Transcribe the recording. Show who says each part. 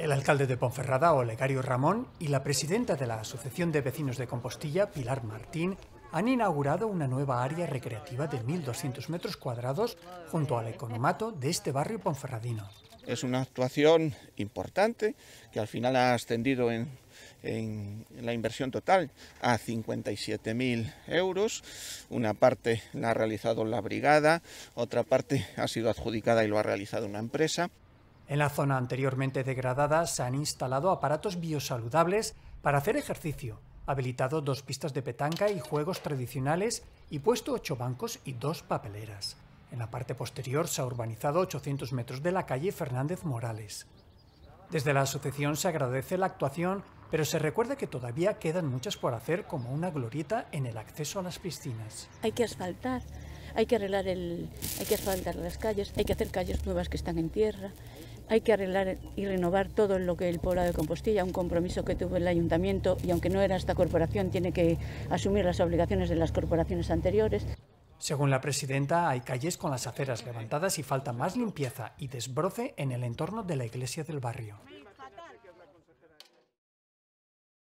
Speaker 1: El alcalde de Ponferrada, Olegario Ramón, y la presidenta de la Asociación de Vecinos de Compostilla, Pilar Martín, han inaugurado una nueva área recreativa de 1.200 metros cuadrados junto al economato de este barrio ponferradino.
Speaker 2: Es una actuación importante que al final ha ascendido en, la inversión total a 57.000 euros. Una parte la ha realizado la brigada, otra parte ha sido adjudicada y lo ha realizado una empresa.
Speaker 1: En la zona anteriormente degradada se han instalado aparatos biosaludables para hacer ejercicio, habilitado dos pistas de petanca y juegos tradicionales y puesto ocho bancos y dos papeleras. En la parte posterior se ha urbanizado 800 metros de la calle Fernández Morales. Desde la asociación se agradece la actuación, pero se recuerda que todavía quedan muchas por hacer, como una glorieta en el acceso a las piscinas.
Speaker 3: Hay que asfaltar, hay que arreglar el, hay que asfaltar las calles, hay que hacer calles nuevas que están en tierra, hay que arreglar y renovar todo lo que el poblado de Compostilla, un compromiso que tuvo el ayuntamiento y aunque no era esta corporación, tiene que asumir las obligaciones de las corporaciones anteriores.
Speaker 1: Según la presidenta, hay calles con las aceras levantadas y falta más limpieza y desbroce en el entorno de la iglesia del barrio.